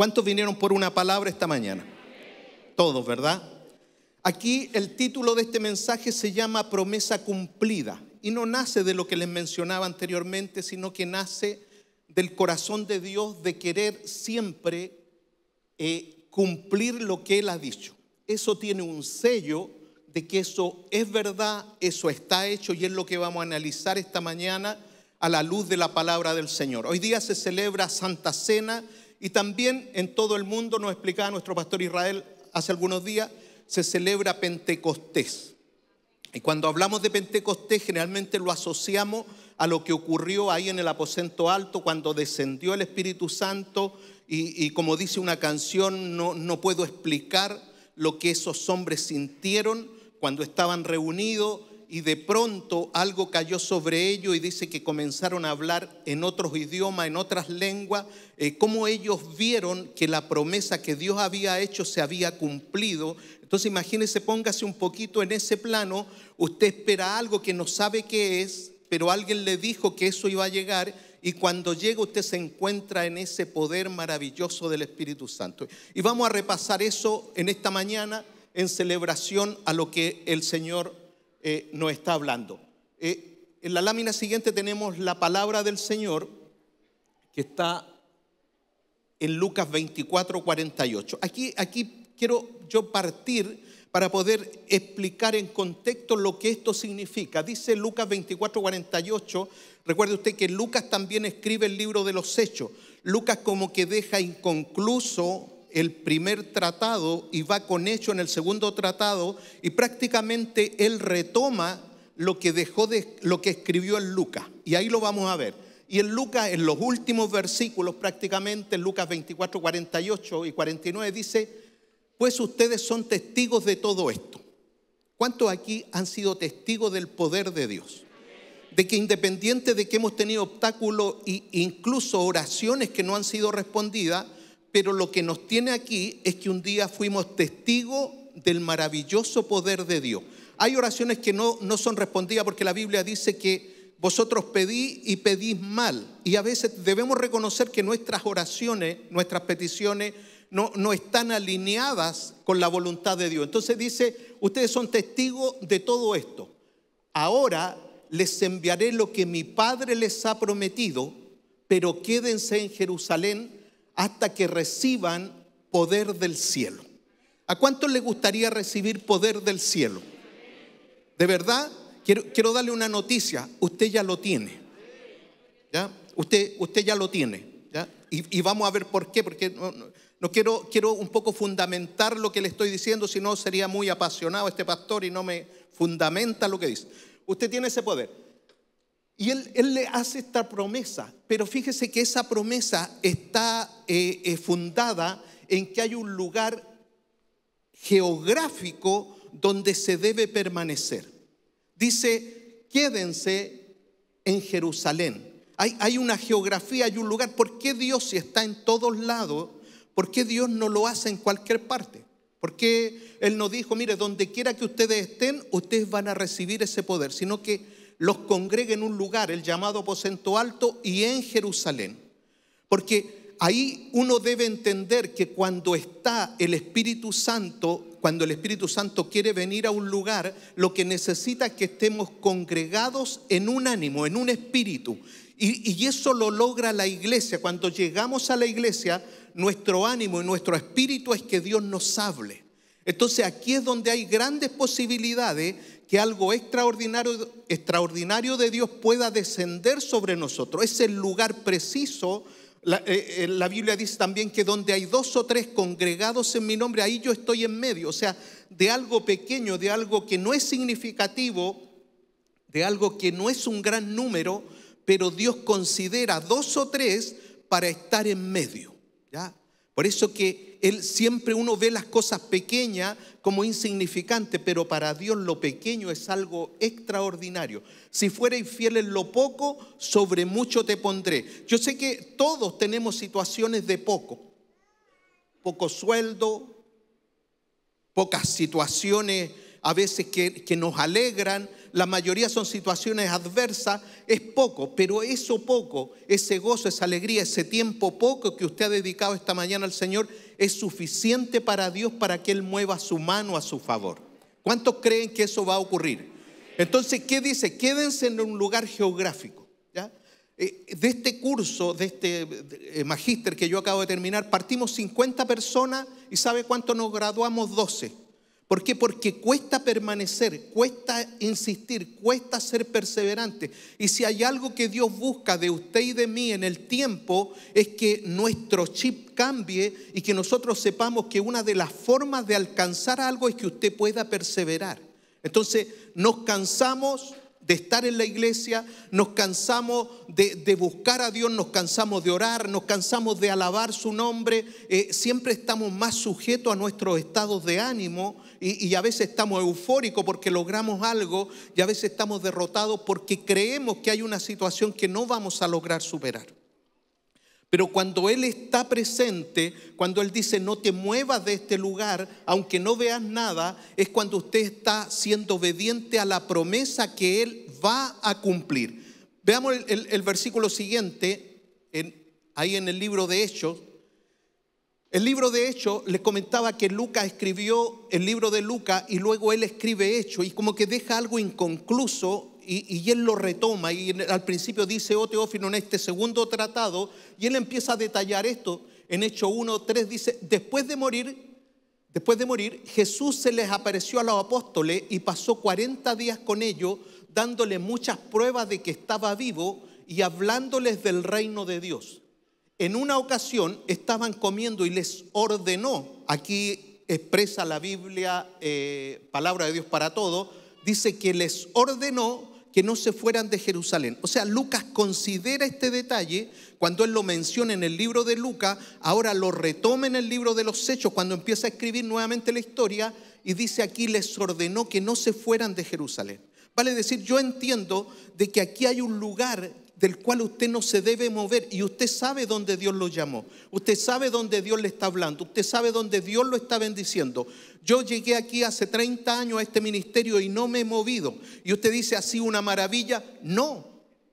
¿Cuántos vinieron por una palabra esta mañana? Todos, ¿verdad? Aquí el título de este mensaje se llama promesa cumplida y no nace de lo que les mencionaba anteriormente, sino que nace del corazón de Dios de querer siempre eh, cumplir lo que Él ha dicho. Eso tiene un sello de que eso es verdad, eso está hecho y es lo que vamos a analizar esta mañana a la luz de la palabra del Señor. Hoy día se celebra Santa Cena y también en todo el mundo, nos explicaba nuestro pastor Israel hace algunos días, se celebra Pentecostés. Y cuando hablamos de Pentecostés, generalmente lo asociamos a lo que ocurrió ahí en el aposento alto cuando descendió el Espíritu Santo y, como dice una canción, no, no puedo explicar lo que esos hombres sintieron cuando estaban reunidos y de pronto algo cayó sobre ellos y dice que comenzaron a hablar en otros idiomas, en otras lenguas, eh, cómo ellos vieron que la promesa que Dios había hecho se había cumplido. Entonces imagínese, póngase un poquito en ese plano, usted espera algo que no sabe qué es, pero alguien le dijo que eso iba a llegar y cuando llega usted se encuentra en ese poder maravilloso del Espíritu Santo. Y vamos a repasar eso en esta mañana en celebración a lo que el Señor eh, nos está hablando. Eh, en la lámina siguiente tenemos la palabra del Señor que está en Lucas 24, 48. Aquí, aquí quiero yo partir para poder explicar en contexto lo que esto significa. Dice Lucas 24, 48, recuerde usted que Lucas también escribe el libro de los hechos. Lucas como que deja inconcluso el primer tratado y va con hecho en el segundo tratado y prácticamente él retoma lo que dejó lo que escribió en Lucas y ahí lo vamos a ver. Y en Lucas en los últimos versículos prácticamente en Lucas 24, 48 y 49 dice, "Pues ustedes son testigos de todo esto." ¿Cuántos aquí han sido testigos del poder de Dios? de que independiente de que hemos tenido obstáculos e incluso oraciones que no han sido respondidas, pero lo que nos tiene aquí es que un día fuimos testigos del maravilloso poder de Dios. Hay oraciones que no, no son respondidas porque la Biblia dice que vosotros pedís y pedís mal. Y a veces debemos reconocer que nuestras oraciones, nuestras peticiones, no, no, están alineadas con la voluntad de Dios. Entonces dice, ustedes son testigos de todo esto. Ahora les enviaré lo que mi Padre les ha prometido, pero quédense en Jerusalén hasta que reciban poder del cielo. ¿A cuánto le gustaría recibir poder del cielo? De verdad, quiero, quiero darle una noticia. Usted ya lo tiene. ¿Ya? Usted, usted ya lo tiene. ¿ya? Y, vamos a ver por qué, porque no, quiero, quiero un poco fundamentar lo que le estoy diciendo, si no sería muy apasionado este pastor y no me fundamenta lo que dice. Usted tiene ese poder. Y él, le hace esta promesa, pero fíjese que esa promesa está eh, eh, fundada en que hay un lugar geográfico donde se debe permanecer. Dice, quédense en Jerusalén. Hay, una geografía, hay un lugar. ¿Por qué Dios si está en todos lados? ¿Por qué Dios no lo hace en cualquier parte? ¿Por qué Él no dijo, mire, donde quiera que ustedes estén, ustedes van a recibir ese poder, sino que los congrega en un lugar, el llamado aposento alto, y en Jerusalén. Porque ahí uno debe entender que cuando está el Espíritu Santo, cuando el Espíritu Santo quiere venir a un lugar, lo que necesita es que estemos congregados en un ánimo, en un espíritu. Y, y eso lo logra la iglesia. Cuando llegamos a la iglesia, nuestro ánimo y nuestro espíritu es que Dios nos hable. Entonces aquí es donde hay grandes posibilidades que algo extraordinario, de Dios pueda descender sobre nosotros. Es el lugar preciso. La, eh, eh, la, Biblia dice también que donde hay dos o tres congregados en mi nombre, ahí yo estoy en medio. O sea, de algo pequeño, de algo que no es significativo, de algo que no es un gran número, pero Dios considera dos o tres para estar en medio. ¿ya? Por eso que él siempre uno ve las cosas pequeñas como insignificantes, pero para Dios lo pequeño es algo extraordinario. Si fueres fiel en lo poco, sobre mucho te pondré. Yo sé que todos tenemos situaciones de poco. Poco sueldo, pocas situaciones a veces que, que nos alegran, la mayoría son situaciones adversas, es poco, pero eso poco, ese gozo, esa alegría, ese tiempo poco que usted ha dedicado esta mañana al Señor, es suficiente para Dios para que Él mueva su mano a su favor. ¿Cuántos creen que eso va a ocurrir? Entonces, ¿qué dice? Quédense en un lugar geográfico. ¿ya? Eh, de este curso, de este eh, magíster que yo acabo de terminar, partimos 50 personas y ¿sabe cuánto nos graduamos? 12. ¿Por qué? Porque cuesta permanecer, cuesta insistir, cuesta ser perseverante. Y si hay algo que Dios busca de usted y de mí en el tiempo, es que nuestro chip cambie y que nosotros sepamos que una de las formas de alcanzar algo es que usted pueda perseverar. Entonces, nos cansamos, de estar en la iglesia, nos cansamos de, buscar a Dios, nos cansamos de orar, nos cansamos de alabar su nombre, eh, siempre estamos más sujetos a nuestros estados de ánimo y, y a veces estamos eufóricos porque logramos algo y a veces estamos derrotados porque creemos que hay una situación que no vamos a lograr superar. Pero cuando Él está presente, cuando Él dice no te muevas de este lugar, aunque no veas nada, es cuando usted está siendo obediente a la promesa que Él va a cumplir. Veamos el, versículo siguiente, ahí en el libro de Hechos. El libro de Hechos, les comentaba que Lucas escribió el libro de Lucas y luego él escribe Hechos y como que deja algo inconcluso y, él lo retoma y al principio dice, oh Teófilo, en este segundo tratado, y él empieza a detallar esto. En Hecho 1, 3 dice, después de morir, después de morir, Jesús se les apareció a los apóstoles y pasó 40 días con ellos, dándole muchas pruebas de que estaba vivo y hablándoles del reino de Dios. En una ocasión estaban comiendo y les ordenó, aquí expresa la Biblia, eh, palabra de Dios para todo, dice que les ordenó que no se fueran de Jerusalén. O sea, Lucas considera este detalle cuando él lo menciona en el libro de Lucas, ahora lo retoma en el libro de los Hechos, cuando empieza a escribir nuevamente la historia y dice aquí les ordenó que no se fueran de Jerusalén. Vale decir, yo entiendo de que aquí hay un lugar del cual usted no se debe mover y usted sabe dónde Dios lo llamó, usted sabe dónde Dios le está hablando, usted sabe dónde Dios lo está bendiciendo. Yo llegué aquí hace 30 años a este ministerio y no me he movido. Y usted dice así una maravilla, no,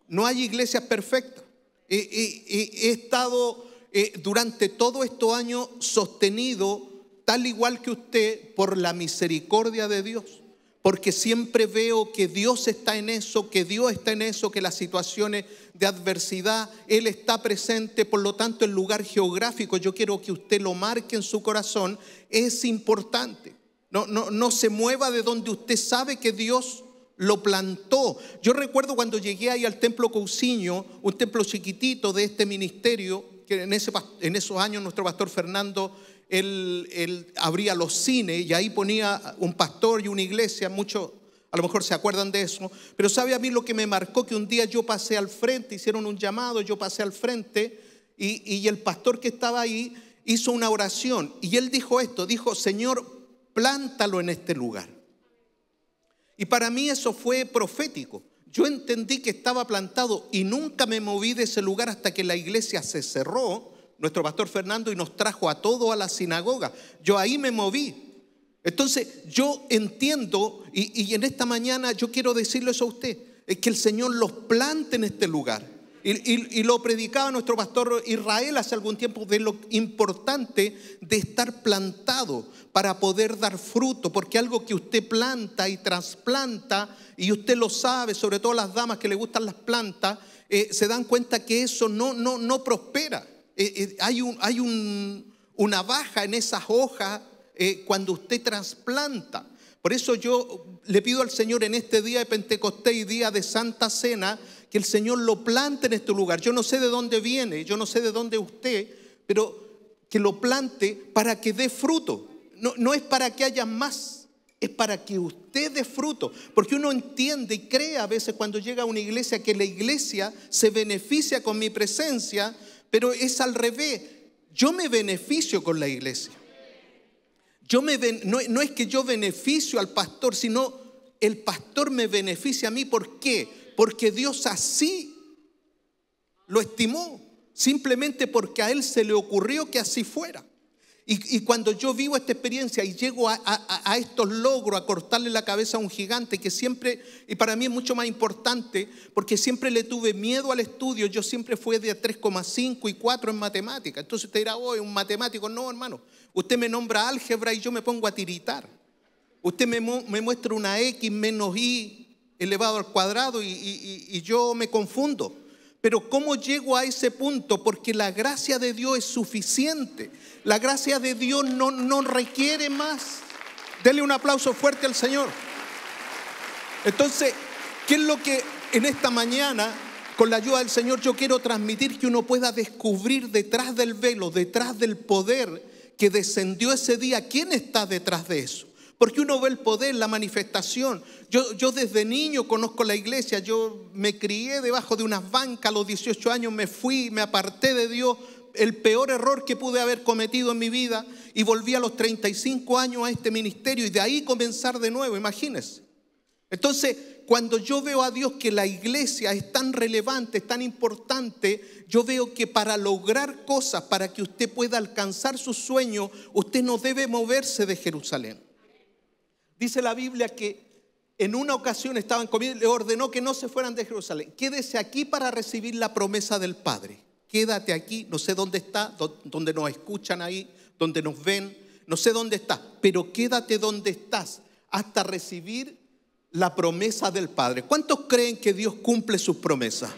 no hay iglesia perfecta. Eh, eh, eh, he, estado durante todo estos años sostenido, tal igual que usted, por la misericordia de Dios porque siempre veo que Dios está en eso, que Dios está en eso, que las situaciones de adversidad, Él está presente, por lo tanto el lugar geográfico, yo quiero que usted lo marque en su corazón, es importante. No, no, se mueva de donde usted sabe que Dios lo plantó. Yo recuerdo cuando llegué ahí al templo Cousiño, un templo chiquitito de este ministerio, que en, ese, en esos años nuestro pastor Fernando él, abría los cines y ahí ponía un pastor y una iglesia, muchos a lo mejor se acuerdan de eso, pero sabe a mí lo que me marcó que un día yo pasé al frente, hicieron un llamado, yo pasé al frente y, y el pastor que estaba ahí hizo una oración y él dijo esto, dijo, Señor, plántalo en este lugar. Y para mí eso fue profético. Yo entendí que estaba plantado y nunca me moví de ese lugar hasta que la iglesia se cerró nuestro pastor Fernando, y nos trajo a todos a la sinagoga. Yo ahí me moví. Entonces yo entiendo, y, en esta mañana yo quiero decirle eso a usted, es que el Señor los plante en este lugar. Y, lo predicaba nuestro pastor Israel hace algún tiempo de lo importante de estar plantado para poder dar fruto, porque algo que usted planta y trasplanta, y usted lo sabe, sobre todo las damas que le gustan las plantas, eh, se dan cuenta que eso no, no, no prospera. Eh, eh, hay, una baja en esas hojas eh, cuando usted trasplanta. Por eso yo le pido al Señor en este día de Pentecostés y día de Santa Cena que el Señor lo plante en este lugar. Yo no sé de dónde viene, yo no sé de dónde usted, pero que lo plante para que dé fruto. No, no es para que haya más, es para que usted dé fruto. Porque uno entiende y cree a veces cuando llega a una iglesia que la iglesia se beneficia con mi presencia, pero es al revés. Yo me beneficio con la iglesia. Yo me, no, no es que yo beneficio al pastor, sino el pastor me beneficia a mí. ¿Por qué? Porque Dios así lo estimó, simplemente porque a él se le ocurrió que así fuera. Y, cuando yo vivo esta experiencia y llego a, estos logros, a cortarle la cabeza a un gigante, que siempre, y para mí es mucho más importante, porque siempre le tuve miedo al estudio, yo siempre fui de 3,5 y 4 en matemática. Entonces usted dirá, hoy oh, un matemático, no hermano, usted me nombra álgebra y yo me pongo a tiritar. Usted me, muestra una X menos Y elevado al cuadrado y yo me confundo. Pero ¿cómo llego a ese punto? Porque la gracia de Dios es suficiente. La gracia de Dios no, no requiere más. Dele un aplauso fuerte al Señor. Entonces, ¿qué es lo que en esta mañana, con la ayuda del Señor, yo quiero transmitir que uno pueda descubrir detrás del velo, detrás del poder que descendió ese día, quién está detrás de eso? porque uno ve el poder, la manifestación. Yo, yo desde niño conozco la iglesia, yo me crié debajo de unas bancas, a los 18 años me fui, me aparté de Dios, el peor error que pude haber cometido en mi vida y volví a los 35 años a este ministerio y de ahí comenzar de nuevo, imagínese. Entonces, cuando yo veo a Dios que la iglesia es tan relevante, es tan importante, yo veo que para lograr cosas, para que usted pueda alcanzar su sueño, usted no debe moverse de Jerusalén. Dice la Biblia que en una ocasión estaban comiendo, le ordenó que no se fueran de Jerusalén. Quédese aquí para recibir la promesa del Padre. Quédate aquí, no sé dónde está, donde nos escuchan ahí, donde nos ven, no sé dónde está. pero quédate donde estás hasta recibir la promesa del Padre. ¿Cuántos creen que Dios cumple sus promesas?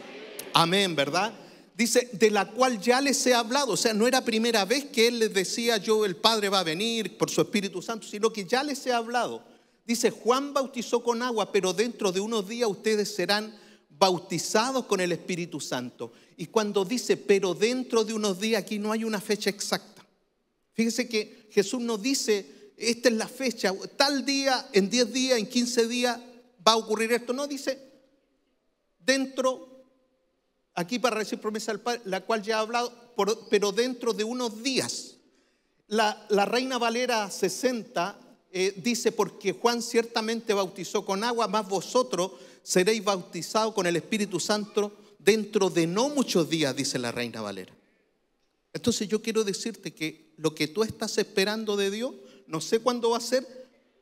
Amén, ¿verdad? Dice, de la cual ya les he hablado. O sea, no era primera vez que él les decía, yo el Padre va a venir por su Espíritu Santo, sino que ya les he hablado. Dice, Juan bautizó con agua, pero dentro de unos días ustedes serán bautizados con el Espíritu Santo. Y cuando dice, pero dentro de unos días, aquí no hay una fecha exacta. Fíjense que Jesús nos dice, esta es la fecha, tal día, en 10 días, en 15 días va a ocurrir esto. No, dice, dentro aquí para recibir promesa al Padre, la cual ya he hablado, pero dentro de unos días. La, Reina Valera 60 eh, dice, porque Juan ciertamente bautizó con agua, más vosotros seréis bautizados con el Espíritu Santo dentro de no muchos días, dice la Reina Valera. Entonces yo quiero decirte que lo que tú estás esperando de Dios, no sé cuándo va a ser,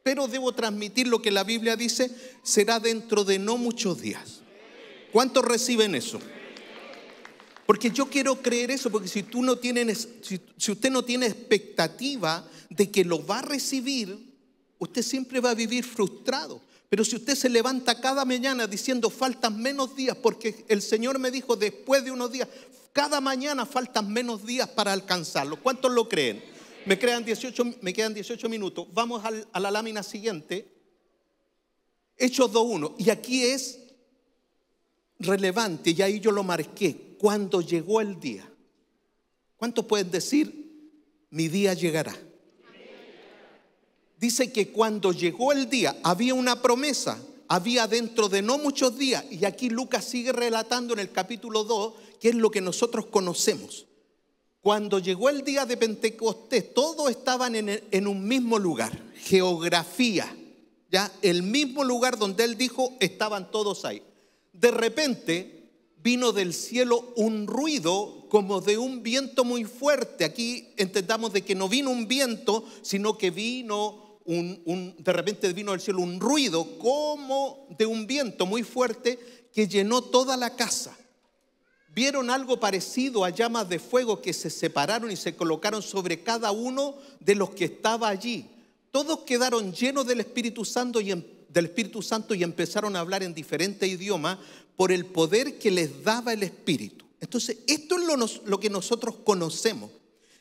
pero debo transmitir lo que la Biblia dice, será dentro de no muchos días. ¿Cuántos reciben eso? Porque yo quiero creer eso, porque si, tú no tienes, si, usted no tiene expectativa de que lo va a recibir, usted siempre va a vivir frustrado. Pero si usted se levanta cada mañana diciendo faltan menos días, porque el Señor me dijo después de unos días, cada mañana faltan menos días para alcanzarlo. ¿Cuántos lo creen? Me, me quedan 18 minutos. Vamos a la lámina siguiente. Hechos 2.1. Y aquí es relevante, y ahí yo lo marqué cuando llegó el día. ¿Cuántos pueden decir, mi día llegará? Dice que cuando llegó el día había una promesa, había dentro de no muchos días, y aquí Lucas sigue relatando en el capítulo 2, que es lo que nosotros conocemos. Cuando llegó el día de Pentecostés, todos estaban en, en un mismo lugar, geografía, ya el mismo lugar donde él dijo, estaban todos ahí. De repente, vino del cielo un ruido como de un viento muy fuerte. Aquí entendamos de que no vino un viento, sino que vino un, de repente vino del cielo un ruido como de un viento muy fuerte que llenó toda la casa. Vieron algo parecido a llamas de fuego que se separaron y se colocaron sobre cada uno de los que estaba allí. Todos quedaron llenos del Espíritu Santo y em, del Espíritu Santo y empezaron a hablar en diferentes idiomas por el poder que les daba el Espíritu. Entonces, esto es lo, que nosotros conocemos.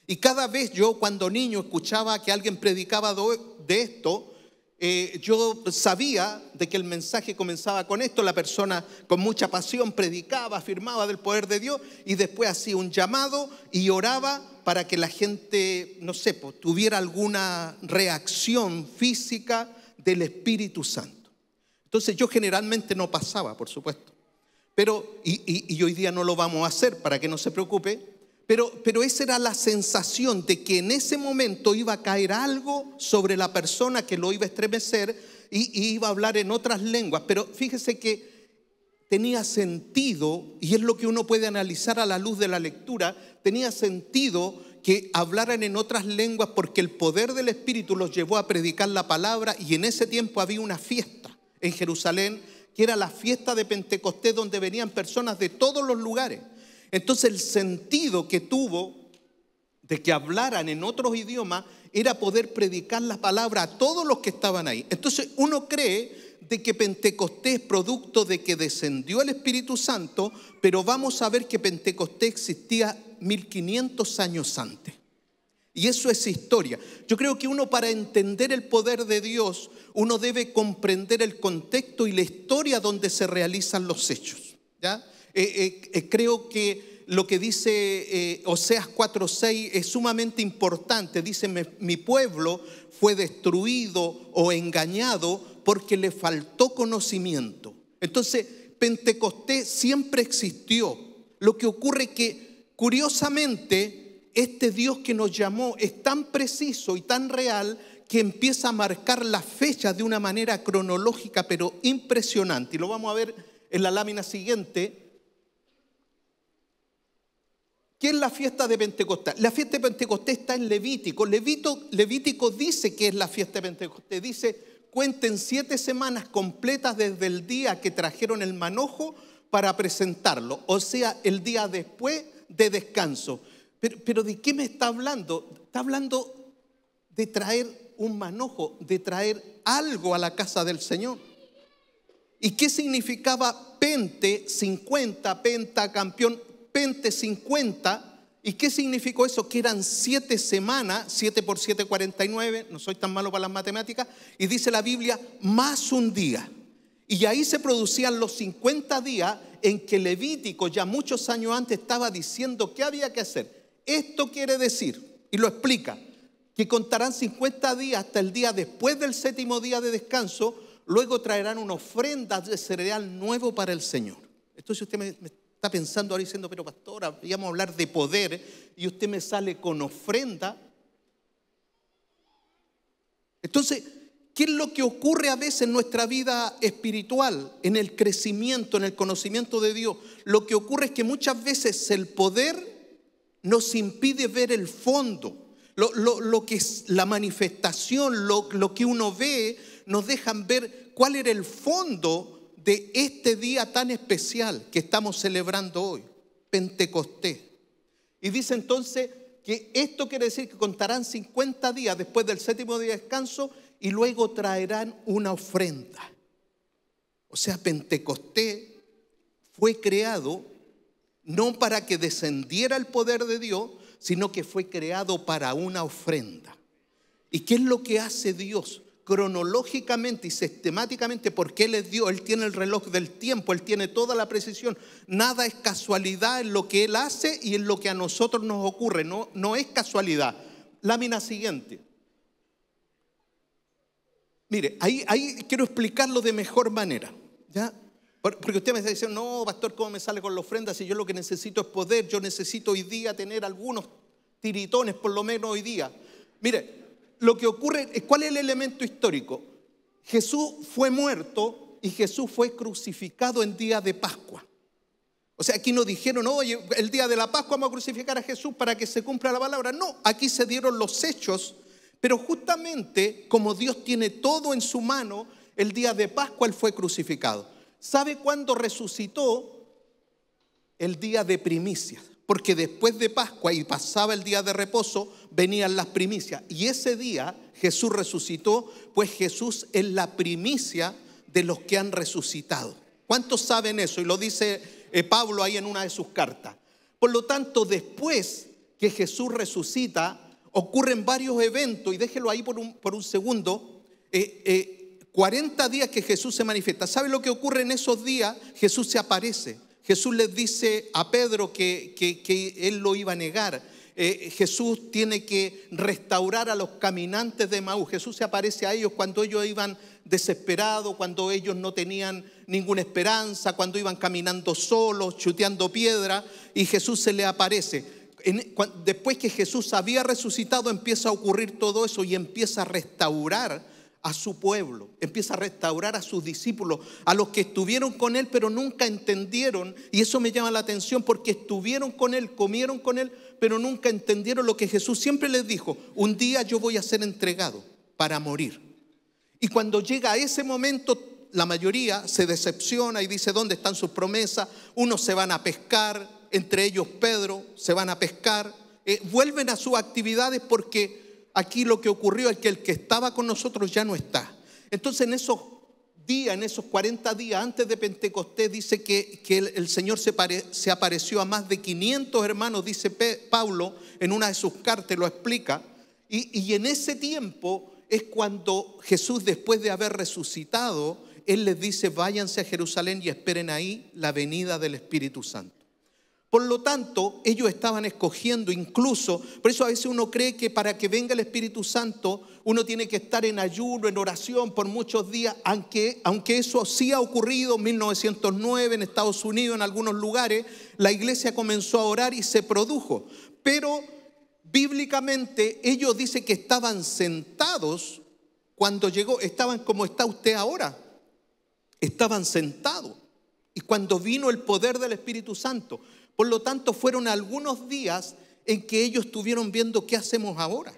Y cada vez yo cuando niño escuchaba que alguien predicaba de esto, eh, yo sabía de que el mensaje comenzaba con esto, la persona con mucha pasión predicaba, afirmaba del poder de Dios y después hacía un llamado y oraba para que la gente, no sé, tuviera alguna reacción física del Espíritu Santo. Entonces yo generalmente no pasaba, por supuesto. Pero, y, hoy día no lo vamos a hacer para que no se preocupe, pero, pero, esa era la sensación de que en ese momento iba a caer algo sobre la persona que lo iba a estremecer y, iba a hablar en otras lenguas. Pero fíjese que tenía sentido, y es lo que uno puede analizar a la luz de la lectura, tenía sentido que hablaran en otras lenguas porque el poder del Espíritu los llevó a predicar la palabra y en ese tiempo había una fiesta en Jerusalén que era la fiesta de Pentecostés donde venían personas de todos los lugares. Entonces el sentido que tuvo de que hablaran en otros idiomas era poder predicar la palabra a todos los que estaban ahí. Entonces uno cree de que Pentecostés es producto de que descendió el Espíritu Santo, pero vamos a ver que Pentecostés existía 1500 años antes. Y eso es historia. Yo creo que uno para entender el poder de Dios, uno debe comprender el contexto y la historia donde se realizan los hechos. ¿ya? Eh, eh, eh, creo que lo que dice Oseas 4.6 es sumamente importante. Dice, mi pueblo fue destruido o engañado porque le faltó conocimiento. Entonces, Pentecostés siempre existió. Lo que ocurre que, curiosamente, este Dios que nos llamó es tan preciso y tan real que empieza a marcar las fechas de una manera cronológica pero impresionante. Y lo vamos a ver en la lámina siguiente. ¿Qué es la fiesta de Pentecostés? La fiesta de Pentecostés está en Levítico. Levítico dice que es la fiesta de Pentecostés. Dice, cuenten siete semanas completas desde el día que trajeron el manojo para presentarlo. O sea, el día después de descanso. Pero, ¿de qué me está hablando? Está hablando de traer un manojo, de traer algo a la casa del Señor. ¿Y qué significaba Pente 50, Penta campeón, Pente 50? ¿Y qué significó eso? Que eran siete semanas, siete por 7, 49, no soy tan malo para las matemáticas, y dice la Biblia, más un día. Y ahí se producían los 50 días en que Levítico ya muchos años antes estaba diciendo qué había que hacer. Esto quiere decir, y lo explica, que contarán 50 días hasta el día después del séptimo día de descanso, luego traerán una ofrenda de cereal nuevo para el Señor. Entonces usted me, está pensando ahora diciendo, pero pastor, a hablar de poder y usted me sale con ofrenda. Entonces, ¿Qué es lo que ocurre a veces en nuestra vida espiritual, en el crecimiento, en el conocimiento de Dios? Lo que ocurre es que muchas veces el poder nos impide ver el fondo. Lo, que es la manifestación, lo, lo que uno ve, nos dejan ver cuál era el fondo de este día tan especial que estamos celebrando hoy, Pentecostés. Y dice entonces que esto quiere decir que contarán 50 días después del séptimo día de descanso y luego traerán una ofrenda. O sea, Pentecostés fue creado no para que descendiera el poder de Dios, sino que fue creado para una ofrenda. ¿Y qué es lo que hace Dios? Cronológicamente y sistemáticamente, porque Él es Dios, Él tiene el reloj del tiempo, Él tiene toda la precisión. Nada es casualidad en lo que Él hace y en lo que a nosotros nos ocurre, no, no es casualidad. Lámina siguiente. Mire, ahí, ahí quiero explicarlo de mejor manera. ¿ya? Porque usted me está diciendo, no, pastor, ¿cómo me sale con la ofrenda si yo lo que necesito es poder? Yo necesito hoy día tener algunos tiritones, por lo menos hoy día. Mire, lo que ocurre, es, ¿cuál es el elemento histórico? Jesús fue muerto y Jesús fue crucificado en día de Pascua. O sea, aquí no dijeron, oye, el día de la Pascua vamos a crucificar a Jesús para que se cumpla la palabra. No, aquí se dieron los hechos, pero justamente como Dios tiene todo en su mano, el día de Pascua Él fue crucificado. ¿Sabe cuándo resucitó? El día de primicias. Porque después de Pascua y pasaba el día de reposo, venían las primicias. Y ese día Jesús resucitó, pues Jesús es la primicia de los que han resucitado. ¿Cuántos saben eso? Y lo dice eh, Pablo ahí en una de sus cartas. Por lo tanto, después que Jesús resucita, ocurren varios eventos, y déjelo ahí por un, por un segundo, eh, eh, 40 días que Jesús se manifiesta. ¿Sabe lo que ocurre en esos días? Jesús se aparece. Jesús les dice a Pedro que, él lo iba a negar. Eh, Jesús tiene que restaurar a los caminantes de Maú. Jesús se aparece a ellos cuando ellos iban desesperados, cuando ellos no tenían ninguna esperanza, cuando iban caminando solos, chuteando piedra, y Jesús se le aparece después que Jesús había resucitado, empieza a ocurrir todo eso y empieza a restaurar a su pueblo, empieza a restaurar a sus discípulos, a los que estuvieron con él pero nunca entendieron, y eso me llama la atención porque estuvieron con él, comieron con él, pero nunca entendieron lo que Jesús siempre les dijo, un día yo voy a ser entregado para morir. Y cuando llega ese momento, la mayoría se decepciona y dice, ¿dónde están sus promesas? Unos se van a pescar, entre ellos Pedro, se van a pescar, eh, vuelven a sus actividades porque Aquí lo que ocurrió es que el que estaba con nosotros ya no está. Entonces en esos días, en esos 40 días antes de Pentecostés, dice que, el, Señor se, apareció a más de 500 hermanos, dice Pablo, en una de sus cartas lo explica. Y, y en ese tiempo es cuando Jesús, después de haber resucitado, Él les dice, váyanse a Jerusalén y esperen ahí la venida del Espíritu Santo. Por lo tanto, ellos estaban escogiendo incluso, por eso a veces uno cree que para que venga el Espíritu Santo uno tiene que estar en ayuno, en oración por muchos días, aunque, aunque eso sí ha ocurrido en 1909 en Estados Unidos, en algunos lugares, la iglesia comenzó a orar y se produjo. Pero bíblicamente ellos dicen que estaban sentados cuando llegó, estaban como está usted ahora, estaban sentados. Y cuando vino el poder del Espíritu Santo, por lo tanto, fueron algunos días en que ellos estuvieron viendo qué hacemos ahora.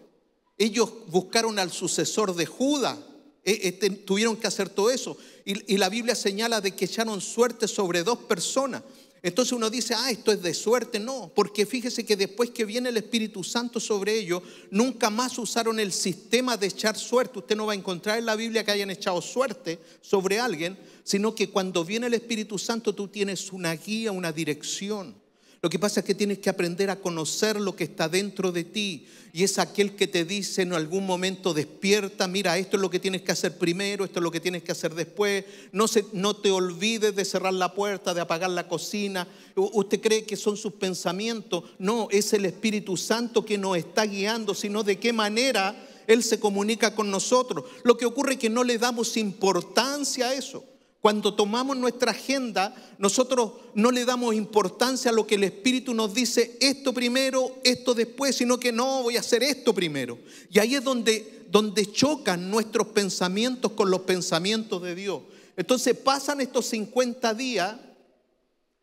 Ellos buscaron al sucesor de Judas, e, este, tuvieron que hacer todo eso. Y, y la Biblia señala de que echaron suerte sobre dos personas. Entonces uno dice, ah, esto es de suerte. No, porque fíjese que después que viene el Espíritu Santo sobre ellos, nunca más usaron el sistema de echar suerte. Usted no va a encontrar en la Biblia que hayan echado suerte sobre alguien, sino que cuando viene el Espíritu Santo tú tienes una guía, una dirección. Lo que pasa es que tienes que aprender a conocer lo que está dentro de ti. Y es aquel que te dice en algún momento, despierta, mira, esto es lo que tienes que hacer primero, esto es lo que tienes que hacer después. No, no te olvides de cerrar la puerta, de apagar la cocina. Usted cree que son sus pensamientos. No, es el Espíritu Santo que nos está guiando, sino de qué manera Él se comunica con nosotros. Lo que ocurre es que no le damos importancia a eso. Cuando tomamos nuestra agenda, nosotros no le damos importancia a lo que el Espíritu nos dice, esto primero, esto después, sino que no, voy a hacer esto primero. Y ahí es donde, donde chocan nuestros pensamientos con los pensamientos de Dios. Entonces pasan estos 50 días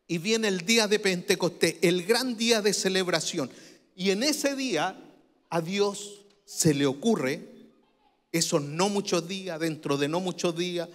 y viene el día de Pentecostés, el gran día de celebración. Y en ese día a Dios se le ocurre, esos no muchos días, dentro de no muchos días,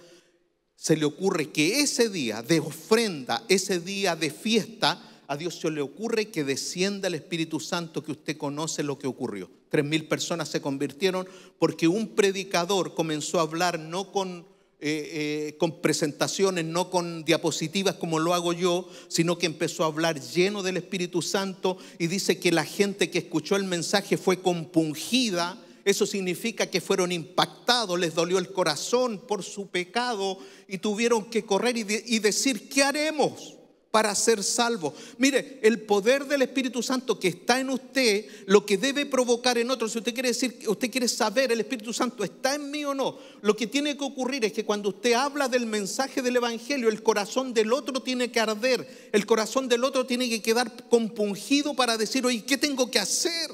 se le ocurre que ese día de ofrenda, ese día de fiesta, a Dios se le ocurre que descienda el Espíritu Santo, que usted conoce lo que ocurrió. Tres mil personas se convirtieron porque un predicador comenzó a hablar no con eh, eh, con presentaciones, no con diapositivas como lo hago yo, sino que empezó a hablar lleno del Espíritu Santo y dice que la gente que escuchó el mensaje fue compungida eso significa que fueron impactados, les dolió el corazón por su pecado y tuvieron que correr y, decir, ¿qué haremos? para ser salvos? Mire, el poder del Espíritu Santo que está en usted, lo que debe provocar en otros. Si usted quiere decir, usted quiere saber, el Espíritu Santo está en mí o no. Lo que tiene que ocurrir es que cuando usted habla del mensaje del Evangelio, el corazón del otro tiene que arder, el corazón del otro tiene que quedar compungido para decir, oye, ¿qué tengo que hacer?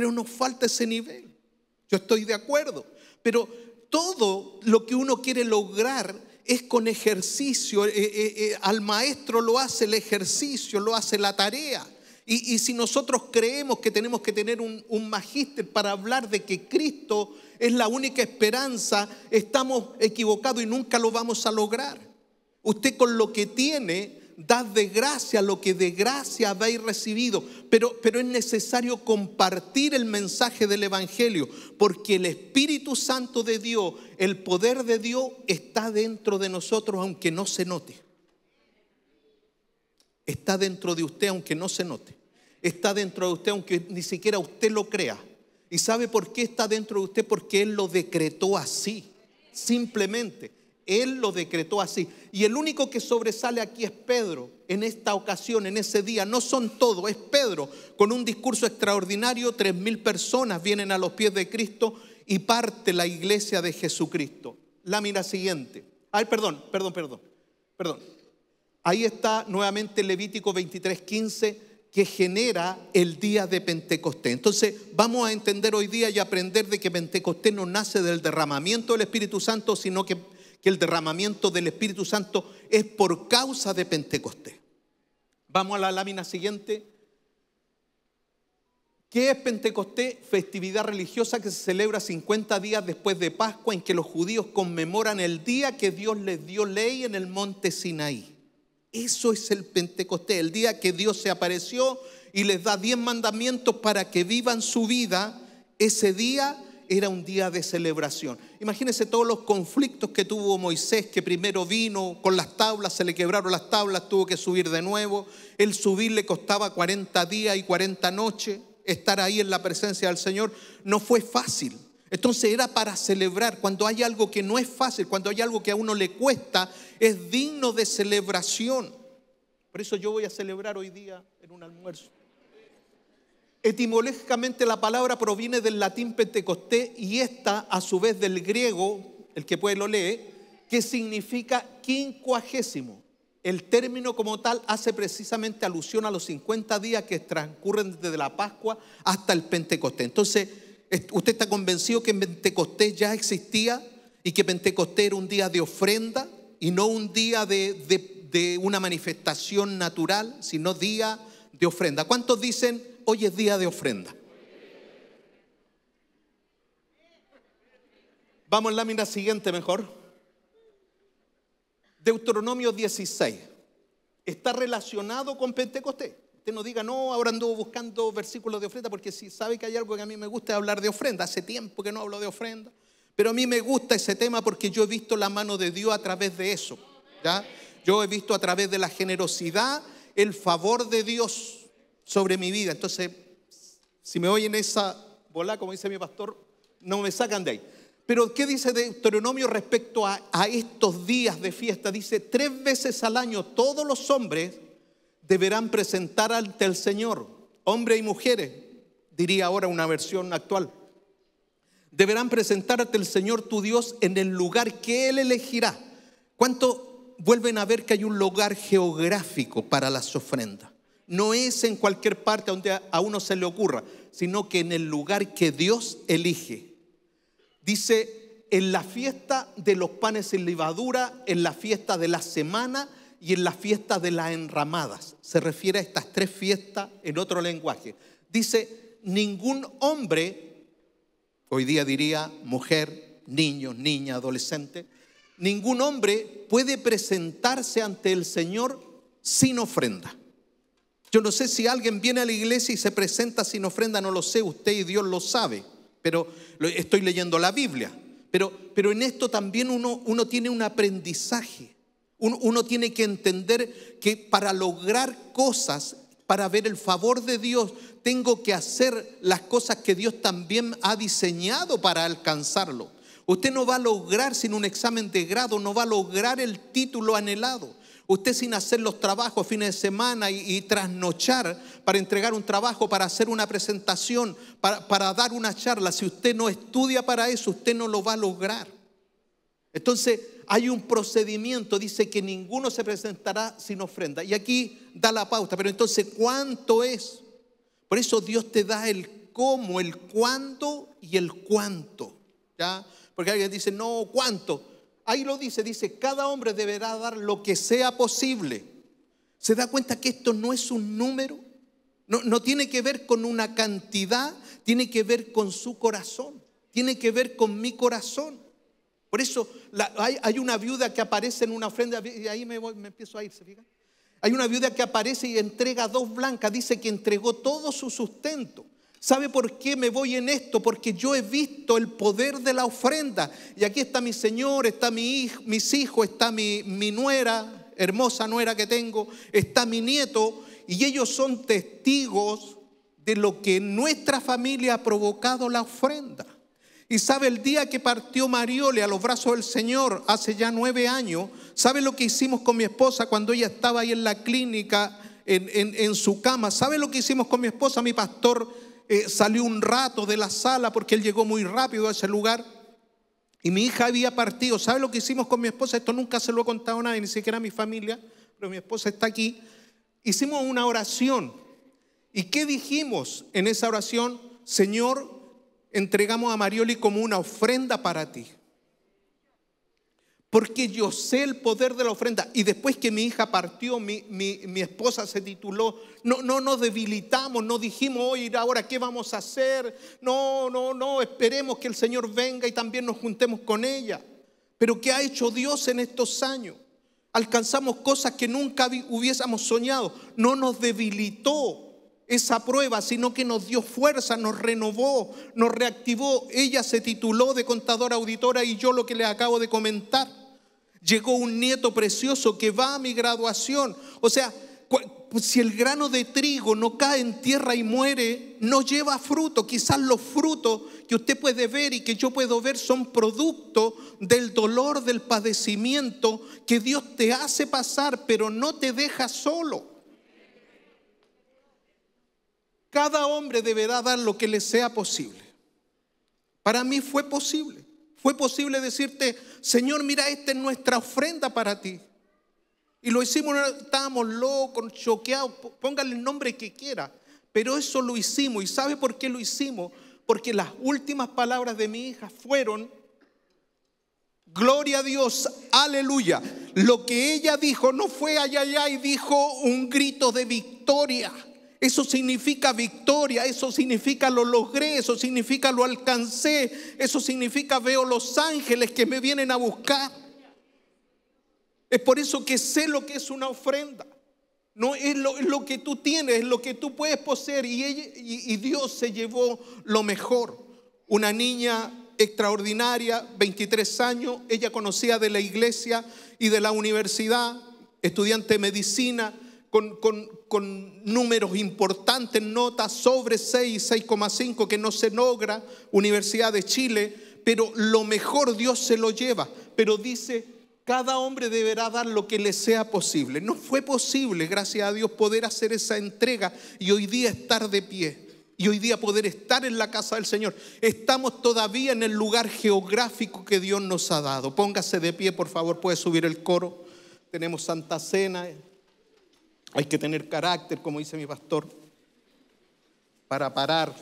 Pero nos falta ese nivel. Yo estoy de acuerdo. Pero todo lo que uno quiere lograr es con ejercicio. Eh, eh, eh, al maestro lo hace el ejercicio, lo hace la tarea. Y, si nosotros creemos que tenemos que tener un, un magíster para hablar de que Cristo es la única esperanza, estamos equivocados y nunca lo vamos a lograr. Usted con lo que tiene Dad de gracia lo que de gracia habéis recibido. Pero, pero es necesario compartir el mensaje del Evangelio, porque el Espíritu Santo de Dios, el poder de Dios está dentro de nosotros, aunque no se note. Está dentro de usted, aunque no se note. Está dentro de usted, aunque ni siquiera usted lo crea. ¿Y sabe por qué está dentro de usted? Porque Él lo decretó así, simplemente. Él lo decretó así. Y el único que sobresale aquí es Pedro, en esta ocasión, en ese día. No son todos, es Pedro, con un discurso extraordinario. Tres mil personas vienen a los pies de Cristo y parte la iglesia de Jesucristo. Lámina siguiente. Ay, perdón, perdón, perdón, perdón. Ahí está nuevamente Levítico 23, 15 que genera el día de Pentecostés. Entonces vamos a entender hoy día y aprender de que Pentecostés no nace del derramamiento del Espíritu Santo, sino que que el derramamiento del Espíritu Santo es por causa de Pentecostés. Vamos a la lámina siguiente. ¿Qué es Pentecostés? Festividad religiosa que se celebra 50 días después de Pascua en que los judíos conmemoran el día que Dios les dio ley en el monte Sinaí. Eso es el Pentecostés, el día que Dios se apareció y les da 10 mandamientos para que vivan su vida. Ese día era un día de celebración. Imagínense todos los conflictos que tuvo Moisés, que primero vino con las tablas, se le quebraron las tablas, tuvo que subir de nuevo. El subir le costaba 40 días y 40 noches. Estar ahí en la presencia del Señor no fue fácil. Entonces era para celebrar. Cuando hay algo que no es fácil, cuando hay algo que a uno le cuesta, es digno de celebración. Por eso yo voy a celebrar hoy día en un almuerzo. Etimológicamente la palabra proviene del latín pentecostés y esta a su vez del griego, el que puede lo lee, que significa quincuagésimo. El término como tal hace precisamente alusión a los 50 días que transcurren desde la Pascua hasta el Pentecostés. Entonces, ¿usted está convencido que Pentecostés ya existía y que Pentecostés era un día de ofrenda y no un día de, de una manifestación natural, sino día de ofrenda? ¿Cuántos dicen Hoy es día de ofrenda. Vamos a lámina siguiente mejor. Deuteronomio 16. Está relacionado con Pentecostés. Usted no diga, no, ahora ando buscando versículos de ofrenda, porque si sabe que hay algo que a mí me gusta es hablar de ofrenda. Hace tiempo que no hablo de ofrenda. Pero a mí me gusta ese tema porque yo he visto la mano de Dios a través de eso. ¿ya? Yo he visto a través de la generosidad el favor de Dios sobre mi vida. Entonces, si me oyen esa bola, como dice mi pastor, no me sacan de ahí. Pero ¿qué dice Deuteronomio respecto a, estos días de fiesta? Dice, tres veces al año todos los hombres deberán presentar ante el Señor, hombres y mujeres, diría ahora una versión actual. Deberán presentar ante el Señor tu Dios en el lugar que Él elegirá. ¿Cuánto vuelven a ver que hay un lugar geográfico para las ofrendas? no es en cualquier parte donde a uno se le ocurra, sino que en el lugar que Dios elige. Dice, en la fiesta de los panes sin levadura, en la fiesta de la semana y en la fiesta de las enramadas. Se refiere a estas tres fiestas en otro lenguaje. Dice, ningún hombre, hoy día diría mujer, niño, niña, adolescente, ningún hombre puede presentarse ante el Señor sin ofrenda. Yo no sé si alguien viene a la iglesia y se presenta sin ofrenda, no lo sé, usted y Dios lo sabe, pero estoy leyendo la Biblia. Pero, pero en esto también uno, uno tiene un aprendizaje. Uno, uno tiene que entender que para lograr cosas, para ver el favor de Dios, tengo que hacer las cosas que Dios también ha diseñado para alcanzarlo. Usted no va a lograr sin un examen de grado, no va a lograr el título anhelado. Usted sin hacer los trabajos fines de semana y, trasnochar para entregar un trabajo, para hacer una presentación, para, para dar una charla, si usted no estudia para eso, usted no lo va a lograr. Entonces, hay un procedimiento, dice que ninguno se presentará sin ofrenda. Y aquí da la pauta, pero entonces, ¿cuánto es? Por eso Dios te da el cómo, el cuándo y el cuánto. ¿ya? Porque alguien dice, no, ¿cuánto? Ahí lo dice, dice, cada hombre deberá dar lo que sea posible. ¿Se da cuenta que esto no es un número? No, tiene que ver con una cantidad, tiene que ver con su corazón, tiene que ver con mi corazón. Por eso hay, una viuda que aparece en una ofrenda, y ahí me, empiezo a ir, ¿se fijan? Hay una viuda que aparece y entrega dos blancas, dice que entregó todo su sustento. ¿Sabe por qué me voy en esto? Porque yo he visto el poder de la ofrenda. Y aquí está mi señor, está mi mis hijos, está mi, mi nuera, hermosa nuera que tengo, está mi nieto. Y ellos son testigos de lo que nuestra familia ha provocado la ofrenda. Y sabe el día que partió Mariole a los brazos del Señor hace ya nueve años, sabe lo que hicimos con mi esposa cuando ella estaba ahí en la clínica, en, en su cama, sabe lo que hicimos con mi esposa, mi pastor eh, salió un rato de la sala porque él llegó muy rápido a ese lugar. Y mi hija había partido. ¿Sabe lo que hicimos con mi esposa? Esto nunca se lo he contado a nadie, ni siquiera a mi familia, pero mi esposa está aquí. Hicimos una oración. ¿Y qué dijimos en esa oración? Señor, entregamos a Marioli como una ofrenda para ti porque yo sé el poder de la ofrenda. Y después que mi hija partió, mi, esposa se tituló, no, no nos debilitamos, no dijimos, oye, ahora qué vamos a hacer, no, no, no, esperemos que el Señor venga y también nos juntemos con ella. Pero ¿qué ha hecho Dios en estos años? Alcanzamos cosas que nunca hubiésemos soñado. No nos debilitó esa prueba, sino que nos dio fuerza, nos renovó, nos reactivó. Ella se tituló de contadora auditora y yo lo que le acabo de comentar. Llegó un nieto precioso que va a mi graduación. O sea, si el grano de trigo no cae en tierra y muere, no lleva fruto. Quizás los frutos que usted puede ver y que yo puedo ver son producto del dolor, del padecimiento que Dios te hace pasar, pero no te deja solo. Cada hombre deberá dar lo que le sea posible. Para mí fue posible. Fue posible decirte, Señor, mira, esta es nuestra ofrenda para ti. Y lo hicimos, estábamos locos, choqueados, póngale el nombre que quiera. Pero eso lo hicimos. ¿Y sabe por qué lo hicimos? Porque las últimas palabras de mi hija fueron, gloria a Dios, aleluya. Lo que ella dijo no fue allá, allá y dijo un grito de victoria. Eso significa victoria, eso significa lo logré, eso significa lo alcancé, eso significa veo los ángeles que me vienen a buscar. Es por eso que sé lo que es una ofrenda. No es lo, que tú tienes, es lo que tú puedes poseer. Y, Dios se llevó lo mejor. Una niña extraordinaria, 23 años, ella conocía de la iglesia y de la universidad, estudiante de medicina, con, con, con números importantes, notas sobre 6, 6,5 que no se logra, Universidad de Chile, pero lo mejor Dios se lo lleva. Pero dice, cada hombre deberá dar lo que le sea posible. No fue posible, gracias a Dios, poder hacer esa entrega y hoy día estar de pie. Y hoy día poder estar en la casa del Señor. Estamos todavía en el lugar geográfico que Dios nos ha dado. Póngase de pie, por favor, puede subir el coro. Tenemos Santa Cena, hay que tener carácter, como dice mi pastor, para parar.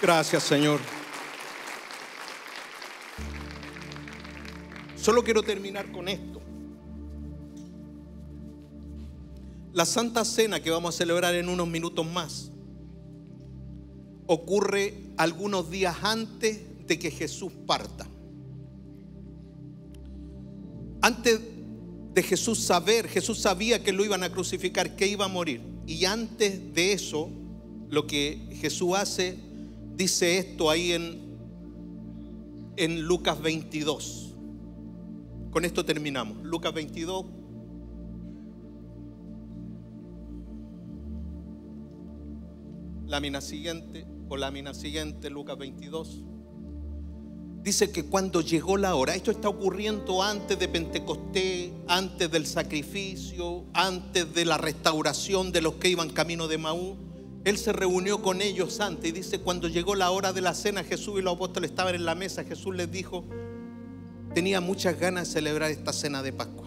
Gracias, Señor. Solo quiero terminar con esto. La Santa Cena que vamos a celebrar en unos minutos más ocurre algunos días antes de que Jesús parta. Antes de Jesús saber, Jesús sabía que lo iban a crucificar, que iba a morir. Y antes de eso, lo que Jesús hace, dice esto ahí en, en Lucas 22. Con esto terminamos. Lucas 22, lámina siguiente la lámina siguiente, Lucas 22. Dice que cuando llegó la hora, esto está ocurriendo antes de Pentecostés, antes del sacrificio, antes de la restauración de los que iban camino de Maú. Él se reunió con ellos antes y dice, cuando llegó la hora de la cena, Jesús y los apóstoles estaban en la mesa, Jesús les dijo, tenía muchas ganas de celebrar esta cena de Pascua.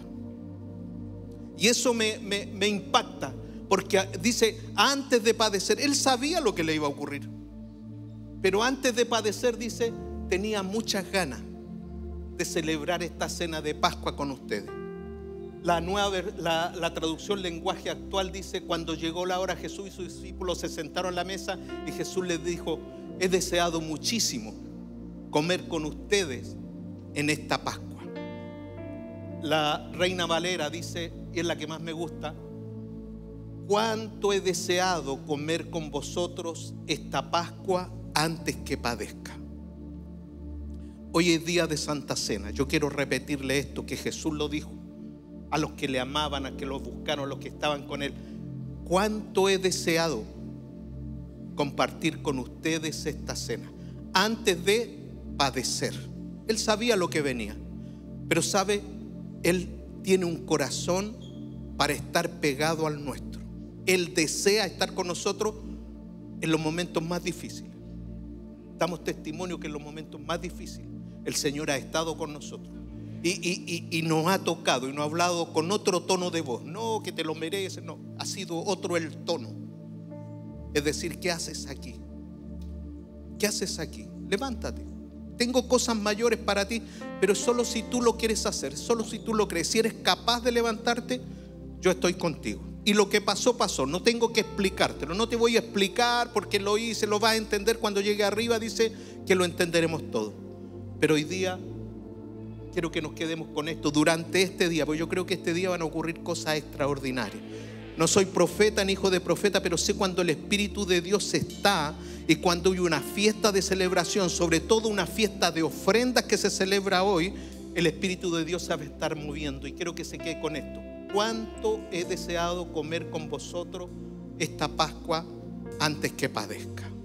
Y eso me impacta, porque dice, antes de padecer, él sabía lo que le iba a ocurrir. Pero antes de padecer, dice, tenía muchas ganas de celebrar esta cena de Pascua con ustedes. La nueva la, traducción lenguaje actual dice, cuando llegó la hora Jesús y sus discípulos se sentaron a la mesa y Jesús les dijo, he deseado muchísimo comer con ustedes en esta Pascua. La reina Valera dice, y es la que más me gusta, cuánto he deseado comer con vosotros esta Pascua antes que padezca. Hoy es día de Santa Cena. Yo quiero repetirle esto que Jesús lo dijo a los que le amaban, a que lo buscaron, a los que estaban con él. ¿Cuánto he deseado compartir con ustedes esta cena antes de padecer? Él sabía lo que venía, pero sabe, él tiene un corazón para estar pegado al nuestro. Él desea estar con nosotros en los momentos más difíciles. Damos testimonio que en los momentos más difíciles el Señor ha estado con nosotros. Y, nos ha tocado y nos ha hablado con otro tono de voz. No, que te lo mereces, no. Ha sido otro el tono. Es decir, ¿qué haces aquí? ¿Qué haces aquí? Levántate. Tengo cosas mayores para ti, pero solo si tú lo quieres hacer, solo si tú lo crees. Si eres capaz de levantarte, yo estoy contigo. Y lo que pasó, pasó. No tengo que explicártelo. No te voy a explicar porque lo hice, lo vas a entender. Cuando llegue arriba dice que lo entenderemos todo. Pero hoy día quiero que nos quedemos con esto durante este día, porque yo creo que este día van a ocurrir cosas extraordinarias. No soy profeta ni hijo de profeta, pero sé cuando el Espíritu de Dios está y cuando hay una fiesta de celebración, sobre todo una fiesta de ofrendas que se celebra hoy, el Espíritu de Dios sabe estar moviendo. Y quiero que se quede con esto cuánto he deseado comer con vosotros esta Pascua antes que padezca.